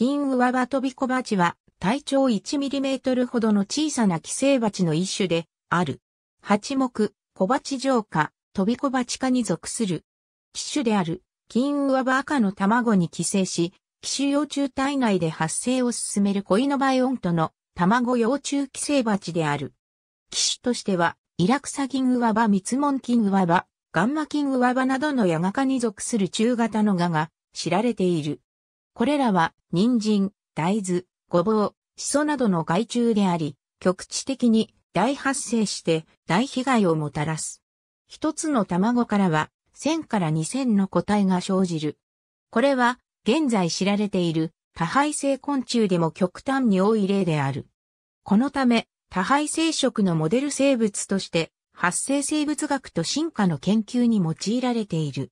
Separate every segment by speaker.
Speaker 1: 金上場飛び小鉢は体長1トルほどの小さな寄生鉢の一種である。八目、小鉢上科、飛び小鉢科に属する。機種である、金上場赤の卵に寄生し、機種幼虫体内で発生を進める恋のバイオントの卵幼虫寄生鉢である。機種としては、イラクサ銀上バ、ミツモン金上バ、ガンマ金上バなどのヤガ科に属する中型のガが知られている。これらは、人参、大豆、ごぼう、シソなどの害虫であり、局地的に大発生して大被害をもたらす。一つの卵からは、1000から2000の個体が生じる。これは、現在知られている多配性昆虫でも極端に多い例である。このため、多肺生殖のモデル生物として、発生生物学と進化の研究に用いられている。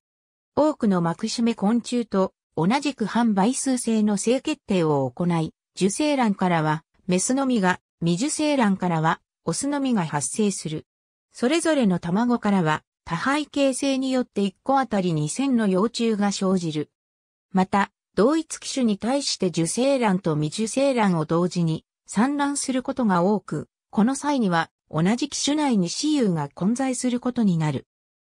Speaker 1: 多くのマクシメ昆虫と同じく販売数制の性決定を行い、受精卵からは、メスのみが、未受精卵からは、オスのみが発生する。それぞれの卵からは、多配形性によって1個あたり2000の幼虫が生じる。また、同一機種に対して受精卵と未受精卵を同時に産卵することが多く、この際には同じ機種内に雌雄が混在することになる。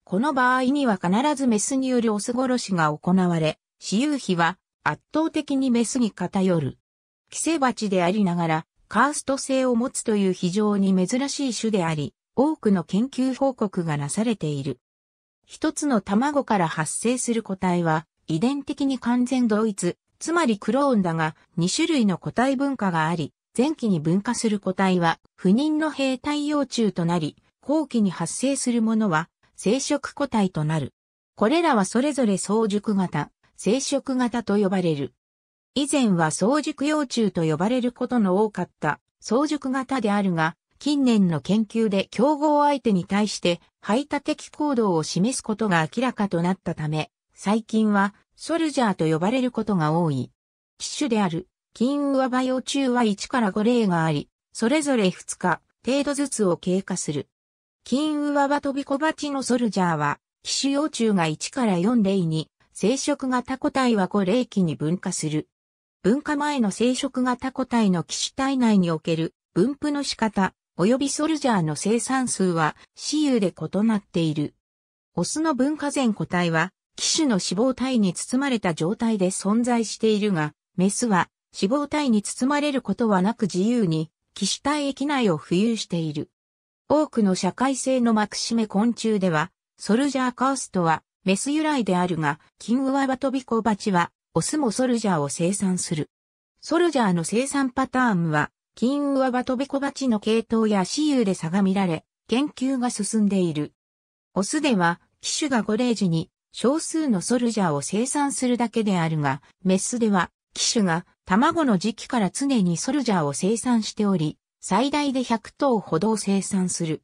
Speaker 1: この場合には必ずメスによるオス殺しが行われ、私有比は圧倒的にメスに偏る。寄生蜂でありながら、カースト性を持つという非常に珍しい種であり、多くの研究報告がなされている。一つの卵から発生する個体は、遺伝的に完全同一、つまりクローンだが、2種類の個体分化があり、前期に分化する個体は、不妊の兵隊幼虫となり、後期に発生するものは、生殖個体となる。これらはそれぞれ早熟型、生殖型と呼ばれる。以前は早熟幼虫と呼ばれることの多かった早熟型であるが、近年の研究で競合相手に対して排他的行動を示すことが明らかとなったため、最近はソルジャーと呼ばれることが多い。機種である金上培幼虫は1から5例があり、それぞれ2日程度ずつを経過する。金上は飛び小鉢のソルジャーは、機種幼虫が1から4例に生殖型個体は5霊期に分化する。分化前の生殖型個体の騎種体内における分布の仕方、及びソルジャーの生産数は、私有で異なっている。オスの分化前個体は、機種の脂肪体に包まれた状態で存在しているが、メスは脂肪体に包まれることはなく自由に、機種体液内を浮遊している。多くの社会性のマクシメ昆虫では、ソルジャーカーストは、メス由来であるが、キンウワバトビコバチは、オスもソルジャーを生産する。ソルジャーの生産パターンは、キンウワバトビコバチの系統や私有で差が見られ、研究が進んでいる。オスでは、機種が5例時に、少数のソルジャーを生産するだけであるが、メスでは、機種が卵の時期から常にソルジャーを生産しており、最大で100頭ほどを生産する。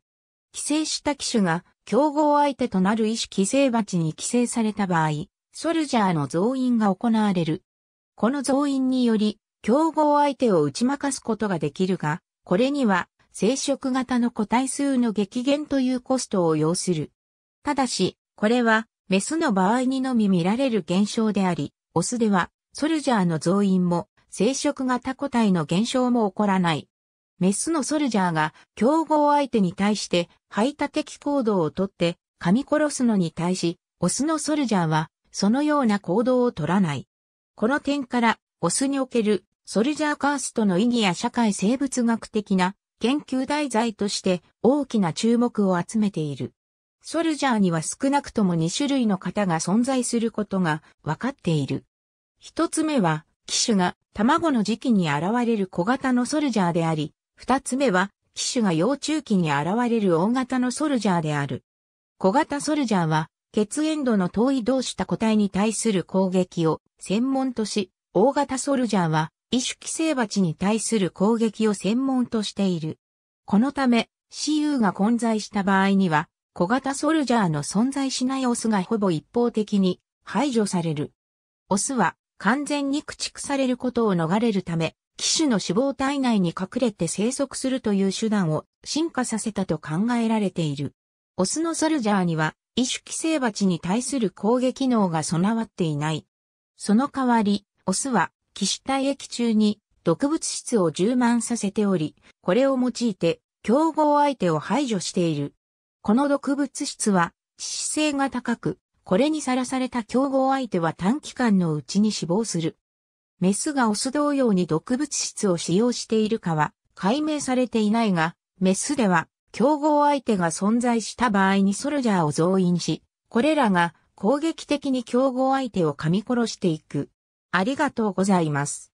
Speaker 1: 寄生した機種が競合相手となる意思寄生鉢に寄生された場合、ソルジャーの増員が行われる。この増員により、競合相手を打ち負かすことができるが、これには、生殖型の個体数の激減というコストを要する。ただし、これは、メスの場合にのみ見られる現象であり、オスでは、ソルジャーの増員も、生殖型個体の減少も起こらない。メスのソルジャーが競合相手に対して排他的行動をとって噛み殺すのに対し、オスのソルジャーはそのような行動をとらない。この点から、オスにおけるソルジャーカーストの意義や社会生物学的な研究題材として大きな注目を集めている。ソルジャーには少なくとも2種類の型が存在することが分かっている。一つ目は、機種が卵の時期に現れる小型のソルジャーであり、二つ目は、機種が幼虫期に現れる大型のソルジャーである。小型ソルジャーは、血縁度の遠い同した個体に対する攻撃を専門とし、大型ソルジャーは、異種寄生蜂に対する攻撃を専門としている。このため、CU が混在した場合には、小型ソルジャーの存在しないオスがほぼ一方的に排除される。オスは完全に駆逐されることを逃れるため、機種の脂肪体内に隠れて生息するという手段を進化させたと考えられている。オスのソルジャーには、異種寄生蜂に対する攻撃能が備わっていない。その代わり、オスは、機種体液中に毒物質を充満させており、これを用いて競合相手を排除している。この毒物質は致死性が高く、これにさらされた競合相手は短期間のうちに死亡する。メスがオス同様に毒物質を使用しているかは解明されていないが、メスでは競合相手が存在した場合にソルジャーを増員し、これらが攻撃的に競合相手を噛み殺していく。ありがとうございます。